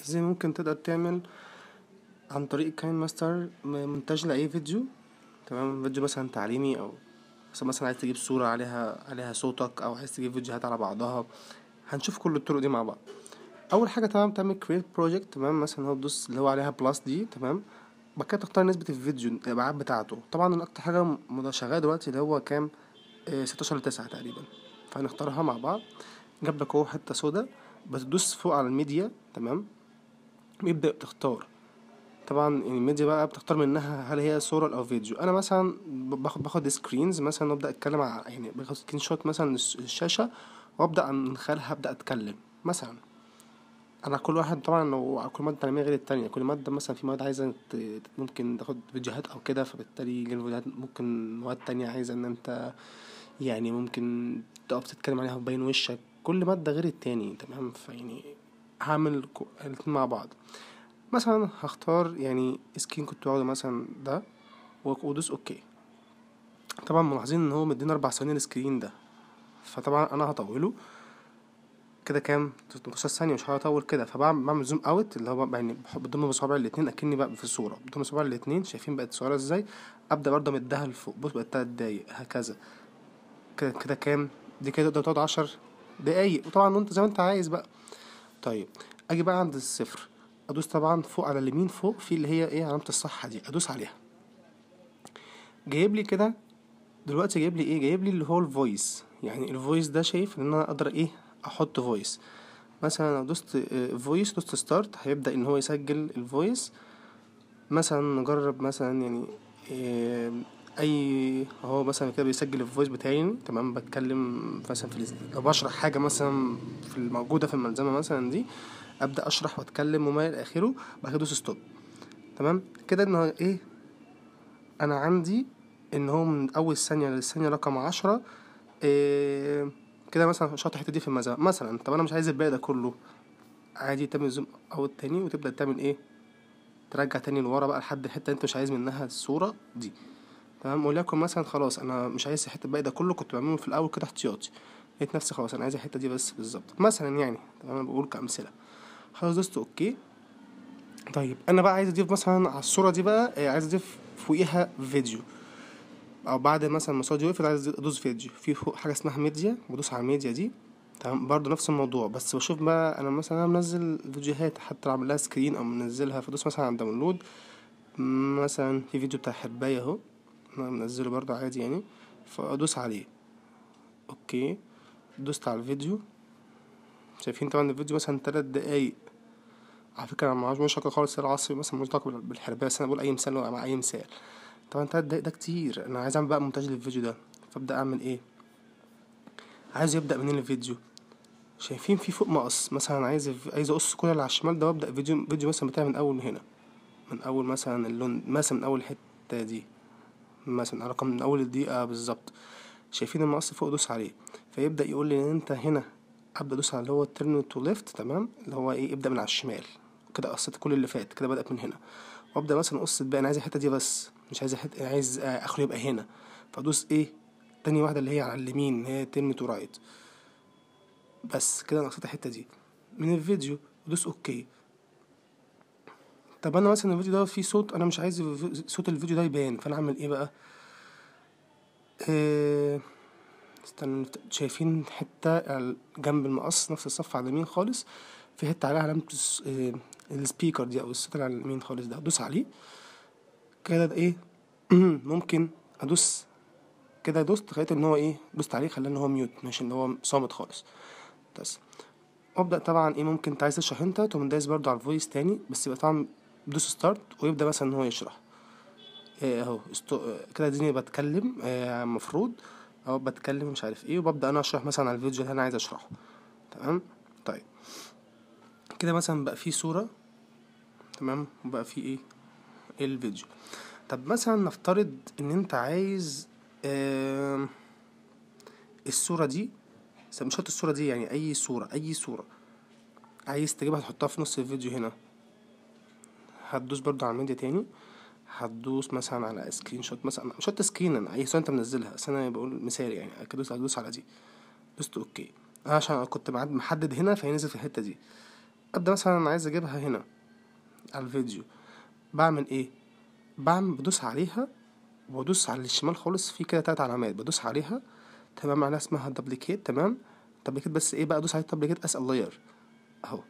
ازاي ممكن تقدر تعمل عن طريق كاين ماستر مونتاج لاي فيديو تمام فيديو مثلا تعليمي او مثلا عايز تجيب صورة عليها عليها صوتك او عايز تجيب فيديوهات على بعضها هنشوف كل الطرق دي مع بعض اول حاجه تمام تعمل كريت بروجكت تمام مثلا هو تدوس اللي هو عليها بلس دي تمام بعد كده تختار نسبه الفيديو الابعاد بتاعته طبعا اكتر حاجه شغاله دلوقتي اللي هو كام آه، ستاشر لتسعة تقريبا فهنختارها مع بعض جاب لك اهو حته سودا بتدوس فوق على الميديا تمام بيبدأ تختار طبعا يعني الميديا بقى بتختار منها هل هي صورة أو فيديو أنا مثلا باخد باخد سكرينز مثلا وأبدأ أتكلم على يعني باخد سكرين شوت مثلا الشاشة وأبدأ من خلالها أبدأ أتكلم مثلا أنا كل واحد طبعا وكل مادة تعليمية غير التانية كل مادة مثلا في مواد عايزة ممكن تاخد فيديوهات أو كده فبالتالي الفيديوهات ممكن مواد تانية عايزة إن أنت يعني ممكن تقف تتكلم عليها وتبين وشك كل مادة غير التاني تمام فيعني هعمل الاتنين مع بعض مثلا هختار يعني سكين كنت واخده مثلا ده وادوس اوكي طبعا ملاحظين ان هو مدينا اربع ثواني السكرين ده فطبعا انا هطوله كده كام نص ثانيه مش هطول كده فبعمل زوم اوت اللي هو يعني بضم بصوابعي الاثنين اكني بقى في الصوره بضم بصوابعي الاثنين شايفين بقت الصوره ازاي ابدا برضه امدها لفوق بص بقت 3 دقايق هكذا كده كده كام دي كده تقدر تقعد 10 دقايق وطبعا انت زي ما انت عايز بقى طيب اجي بقى عند الصفر ادوس طبعا فوق على اليمين فوق في اللي هي ايه علامه الصح دي ادوس عليها جايب لي كده دلوقتي جايب لي ايه جايب لي اللي هو الفويس يعني الفويس ده شايف ان انا اقدر ايه احط فويس مثلا لو دوست فويس آه، دوست ستارت هيبدا ان هو يسجل الفويس مثلا نجرب مثلا يعني إيه اي هو مثلا كده بيسجل الفويس بتاعي تمام بتكلم مثلا في لو بشرح حاجه مثلا في الموجوده في الملزمه مثلا دي ابدا اشرح واتكلم وما الى اخره بعد كده ادوس ستوب تمام كده ان ايه انا عندي ان هو من اول ثانيه للثانيه رقم عشرة إيه كده مثلا شاطر الحته دي في الملزمه مثلا طب انا مش عايز الباقي ده كله عادي تعمل زوم او تاني وتبدا تعمل ايه ترجع تاني لورا بقى لحد الحته انت مش عايز منها الصوره دي تمام وليكن مثلا خلاص انا مش عايز الحته الباقي ده كله كنت بعمله في الاول كده احتياطي لقيت نفسي خلاص انا عايز الحته دي بس بالظبط مثلا يعني تمام انا بقول كامثله خلاص دوست اوكي طيب انا بقى عايز اضيف مثلا على الصوره دي بقى آه، عايز اضيف فوقيها فيديو او بعد مثلا ما الصوره دي وقفت عايز ادوس فيديو في فوق حاجه اسمها ميديا بدوس على الميديا دي تمام برضه نفس الموضوع بس بشوف بقى انا مثلا منزل فيديوهات حتى لو عاملها لها سكرين او منزلها فدوس مثلا على داونلود مثلا في فيديو بتاع حبايه اهو انا منزله برضه عادي يعني فادوس عليه اوكي دوست على الفيديو شايفين طبعا الفيديو مثلا تلات دقايق على فكره انا معاش مشاكل خالص العصر مثلا مش علاقه بالحربايه بس انا بقول اي مثال مع اي مثال طبعا تلات دقايق ده كتير انا عايز اعمل بقى مونتاج للفيديو ده فابدا اعمل ايه عايز يبدا منين الفيديو شايفين في فوق مقص مثلا عايز عايز اقص كل اللي على الشمال ده وابدا فيديو فيديو مثلا بتاعي من اول هنا من اول مثلا اللون مثلا من اول الحته دي مثلا رقم من اول الدقيقه بالظبط شايفين المقص فوق دوس عليه فيبدا يقول لي ان انت هنا ابدا ادوس على اللي هو تيرن تو ليفت تمام اللي هو ايه ابدا من على الشمال كده قصيت كل اللي فات كده بدات من هنا وابدا مثلا اقص بقى انا عايز الحته دي بس مش عايز حتة عايز آه، اخره يبقى هنا فادوس ايه تاني واحده اللي هي على اليمين هي تيرن تو رايت بس كده انا قصيت الحته دي من الفيديو ادوس اوكي طب انا مثلا الفيديو ده فيه صوت انا مش عايز صوت الفيديو ده يبان فانا اعمل ايه بقى أه استنى شايفين حتة جنب المقص نفس الصف على اليمين خالص في حتة عليها علامة آه، السبيكر دي او الصوت اللي على اليمين خالص ده ادوس عليه كده ايه ممكن ادوس كده دوست لقيت ان هو ايه دوست عليه خلاه ان هو ميوت مش ان هو صامت خالص بس وابدا طبعا ايه ممكن انت عايز تشرح انت تقوم دايس برضو على الفويس تاني بس يبقى طبعا دوس ستارت ويبدا مثلا ان هو يشرح إيه، اهو استو... كده اديني بتكلم المفروض إيه، اهو بتكلم مش عارف ايه وببدا انا اشرح مثلا على الفيديو اللي انا عايز اشرحه تمام طيب كده مثلا بقى في صوره تمام وبقى في ايه الفيديو طب مثلا نفترض ان انت عايز آه الصوره دي مش شرط الصوره دي يعني اي صوره اي صوره عايز تجيبها تحطها في نص الفيديو هنا هتدوس برضو على الميديا تاني هتدوس مثلا على سكرين شوت مثلا مش شوت سكرين انا اي صوره انت منزلها بس انا بقول مثال يعني هدوس هدوس على دي دوست اوكي انا عشان كنت معاد محدد هنا فهي نزل في الحته دي ابدا مثلا انا عايز اجيبها هنا على الفيديو بعمل ايه بعمل بدوس عليها وبدوس على الشمال خالص في كده تلات علامات بدوس عليها تمام على اسمها دبليكيت تمام دبليكيت بس ايه بقى ادوس على دبليكيت اسال لاير اهو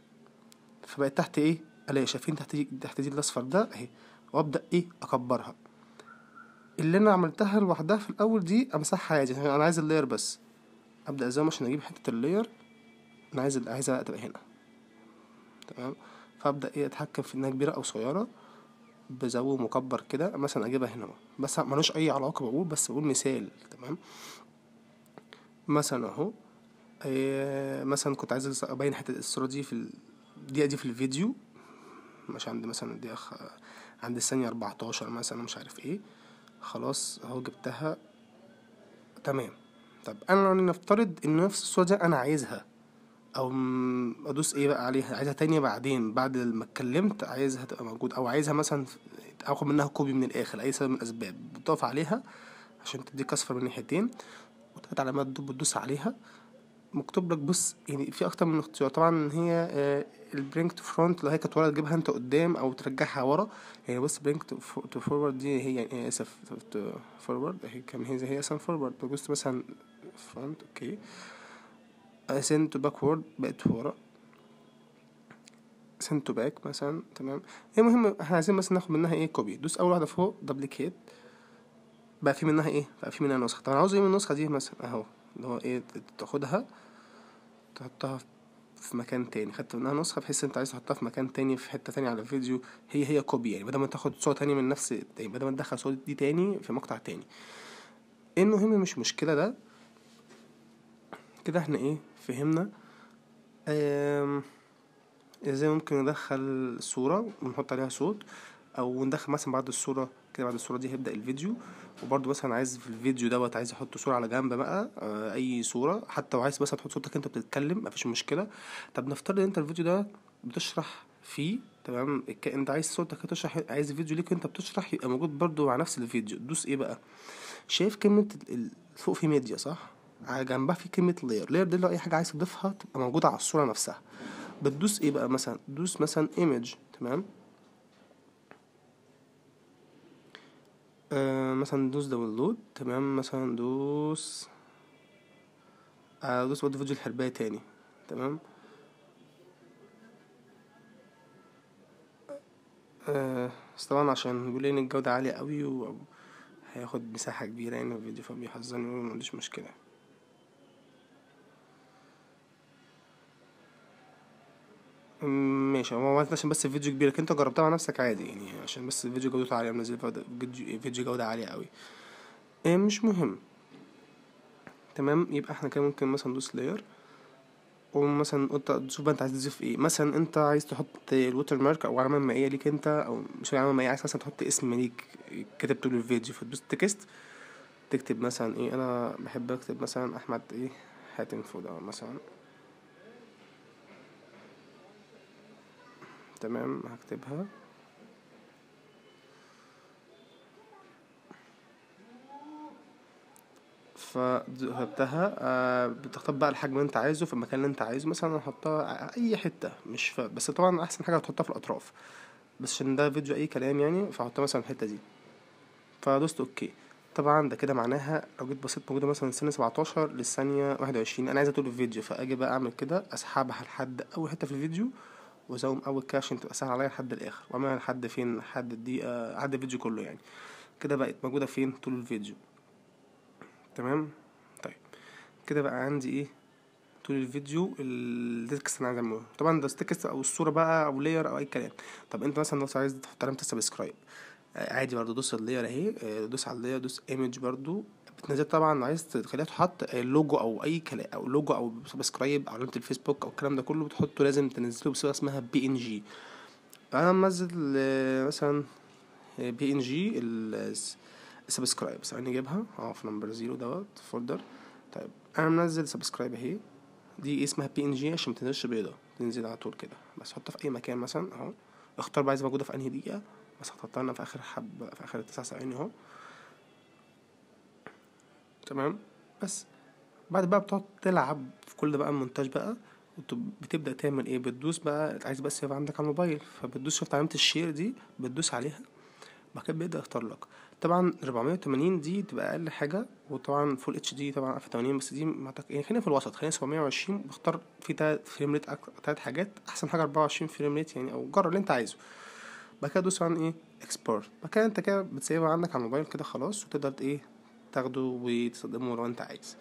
فبقت تحت ايه الاقي شايفين تحت دي تحت دي الاصفر ده اهي وابدا ايه اكبرها اللي انا عملتها لوحدها في الاول دي امسحها عادي يعني انا عايز اللاير بس ابدا ازوم عشان اجيب حته اللاير انا عايز عايزها تبقى هنا تمام فابدا ايه اتحكم في انها كبيره او صغيره بزوم مكبر كده مثلا اجيبها هنا بس ملوش اي علاقه بقول بس بقول مثال تمام مثلا اهو مثلا كنت عايز ابين حته الصوره دي في الدقيقه دي في الفيديو ماشي عندي مثلا الدقيقة خ... عند الثانية أربعتاشر مثلا مش عارف ايه خلاص اهو جبتها تمام طب انا نفترض ان نفس الصورة دي انا عايزها او ادوس ايه بقى عليها عايزها تانية بعدين بعد ما اتكلمت عايزها تبقى موجود او عايزها مثلا اخد منها كوبي من الاخر اي سبب من الاسباب بتقف عليها عشان تديك اصفر من ناحيتين وتلات علامات بتدوس عليها مكتوب لك بص يعني في اكتر من اختيار طبعا هي آه، البرينك تو فرونت اللي هي كانت ورا تجيبها انت قدام او ترجعها ورا يعني بص برينك تو فورورد دي هي يعني اسف فورورد هي كان هي زي هي اصلا فورورد بص مثلا فرونت اوكي سنت تو باكورد بقت ورا سنت تو باك مثلا تمام المهم احنا عايزين مثلا ناخد منها ايه كوبي دوس اول واحده فوق دبليكيت بقى في منها ايه بقى في منها نسخه طب انا عاوز ايه من النسخه دي مثلا اهو اللي هو ايه تاخدها تحطها في في مكان تاني خدت منها نسخه بحيث انت عايز تحطها في مكان تاني في حته تانية على الفيديو هي هي كوبي يعني بدل ما تاخد صوره تانية من نفس يعني بدل ما تدخل صوره دي تاني في مقطع تاني المهم مش مشكله ده كده احنا ايه فهمنا ازاي ممكن ندخل صوره ونحط عليها صوت او ندخل مثلا بعد الصوره كده بعد الصوره دي هبدا الفيديو وبرده بس انا عايز في الفيديو دوت عايز احط صوره على جنب بقى آه اي صوره حتى وعايز بس تحط صورتك انت بتتكلم مفيش مشكله طب نفترض ان انت الفيديو ده بتشرح فيه تمام انت عايز صورتك تشرح عايز فيديو ليك وانت بتشرح يبقى موجود برده مع نفس الفيديو تدوس ايه بقى شايف كلمه فوق في ميديا صح جنبها في كلمه لير لير دي لو اي حاجه عايز تضيفها تبقى موجوده على الصوره نفسها بتدوس ايه بقى مثلا دوس مثلا ايمج تمام آه، مثلا ندوس داونلود تمام مثلا ندوس دوس آه، واد فيديو الحرباية تاني تمام آه بس طبعا عشان بيقول ان الجودة عالية قوي و هياخد مساحة كبيرة يعني في الفيديو فبيحذرني يقول ملوش مشكلة ماشي هو ما عشان بس الفيديو كبير لكن انت جربتها مع نفسك عادي يعني عشان بس الفيديو جودته عالية منزل فيديو جودة عالية قوي ايه مش مهم تمام يبقى احنا كده ممكن مثلا ندوس لاير ومثلا انت تشوف بقى انت عايز تضيف ايه مثلا انت عايز تحط الوتر مارك او علامه مائيه ليك انت او مش علامه مائيه عايز مثلا تحط اسم ليك كتبته للفيديو فتدوس تكست تكتب مثلا ايه انا بحب اكتب مثلا احمد ايه حاتم فودا مثلا تمام هكتبها فكتبتها آه بتختار بقى الحجم اللي انت عايزه في المكان اللي انت عايزه مثلا هحطها اي حته مش ف... بس طبعا احسن حاجه هتحطها في الاطراف بس عشان ده فيديو اي كلام يعني فهحطها مثلا الحته دي فدوست اوكي طبعا ده كده معناها لو جيت بسيط موجوده مثلا سنة 17 للثانيه 21 انا عايز اطول الفيديو فاجي بقى اعمل كده اسحبها لحد اول حته في الفيديو وزوم اول كاشن تبقى سهل عليا لحد الاخر وما لحد فين لحد الدقيقه لحد الفيديو كله يعني كده بقت موجوده فين طول الفيديو تمام طيب كده بقى عندي ايه طول الفيديو التكست اللي انا عايز اعمله طبعا ده التكست او الصوره بقى او لاير او اي كلام طب انت مثلا لو عايز تحط علامه السبسكرايب عادي برضو دوس اللير اهي دوس على اللير دوس ايمج برضو بتنزل طبعا لو عايز تخليها تحط لوجو آه، او اي كلام او لوجو او سبسكرايب او علامه الفيسبوك او الكلام ده كله بتحطه لازم تنزله بصيغه اسمها بي ان جي انا منزل آه، مثلا بي ان جي السبسكرايب ثواني اجيبها اه في نمبر زيرو دوت فولدر طيب انا منزل سبسكرايب اهي دي اسمها بي ان جي عشان متنزلش بيضه تنزل على طول كده بس حطها في اي مكان مثلا اهو اختار بقى عايز موجوده في انهي دقيقه سقطتها لنا في اخر حبة في اخر التسع ثواني اهو تمام بس بعد بقى بتقعد تلعب في كل ده بقى المونتاج بقى بتبدا تعمل ايه بتدوس بقى عايز بقى يبقى عندك على الموبايل فبتدوس شفت علامه الشير دي بتدوس عليها بعد كده بيبدا يختار لك طبعا 480 دي تبقى اقل حاجه وطبعا فول اتش دي طبعا 1080 بس دي معتك يعني خلينا في الوسط خلينا 720 بختار في تلات فريم ريت تلات حاجات احسن حاجه 24 فريم ريت يعني او جرب اللي انت عايزه بعد كده دوس عن ايه اكسبورت بعد كده انت كده بتسيبها عندك على الموبايل كده خلاص وتقدر ايه تاخده وتستخدمه لو انت عايز